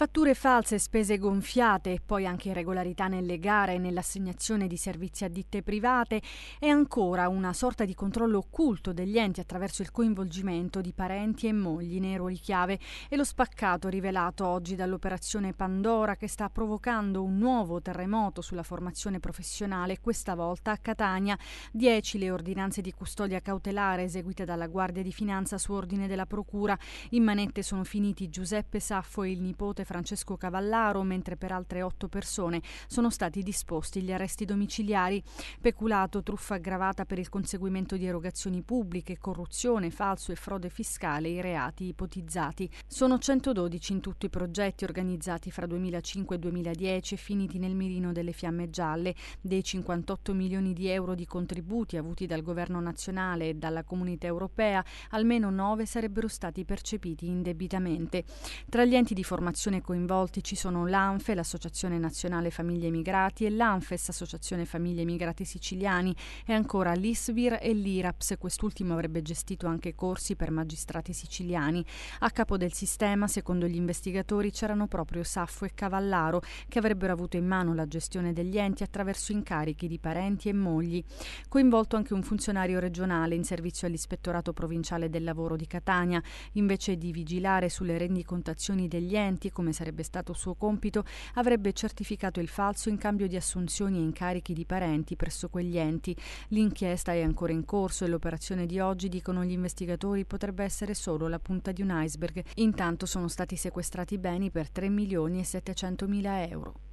Fatture false, spese gonfiate e poi anche irregolarità nelle gare e nell'assegnazione di servizi a ditte private e ancora una sorta di controllo occulto degli enti attraverso il coinvolgimento di parenti e mogli nei ruoli chiave e lo spaccato rivelato oggi dall'operazione Pandora che sta provocando un nuovo terremoto sulla formazione professionale, questa volta a Catania. Dieci le ordinanze di custodia cautelare eseguite dalla Guardia di Finanza su ordine della Procura. In manette sono finiti Giuseppe Saffo e il nipote Francesco Cavallaro, mentre per altre otto persone sono stati disposti gli arresti domiciliari. Peculato, truffa aggravata per il conseguimento di erogazioni pubbliche, corruzione, falso e frode fiscale i reati ipotizzati. Sono 112 in tutti i progetti organizzati fra 2005 e 2010 e finiti nel mirino delle fiamme gialle. Dei 58 milioni di euro di contributi avuti dal governo nazionale e dalla comunità europea, almeno 9 sarebbero stati percepiti indebitamente. Tra gli enti di formazione persone coinvolti ci sono l'ANFE, l'Associazione Nazionale Famiglie Emigrati e l'ANFES, Associazione Famiglie Emigrati Siciliani e ancora l'ISVIR e l'IRAPS, quest'ultimo avrebbe gestito anche corsi per magistrati siciliani. A capo del sistema, secondo gli investigatori, c'erano proprio Saffo e Cavallaro che avrebbero avuto in mano la gestione degli enti attraverso incarichi di parenti e mogli. Coinvolto anche un funzionario regionale in servizio all'Ispettorato Provinciale del Lavoro di Catania, invece di vigilare sulle rendicontazioni degli enti come come sarebbe stato suo compito, avrebbe certificato il falso in cambio di assunzioni e incarichi di parenti presso quegli enti. L'inchiesta è ancora in corso e l'operazione di oggi, dicono gli investigatori, potrebbe essere solo la punta di un iceberg. Intanto sono stati sequestrati beni per 3 milioni e 700 mila euro.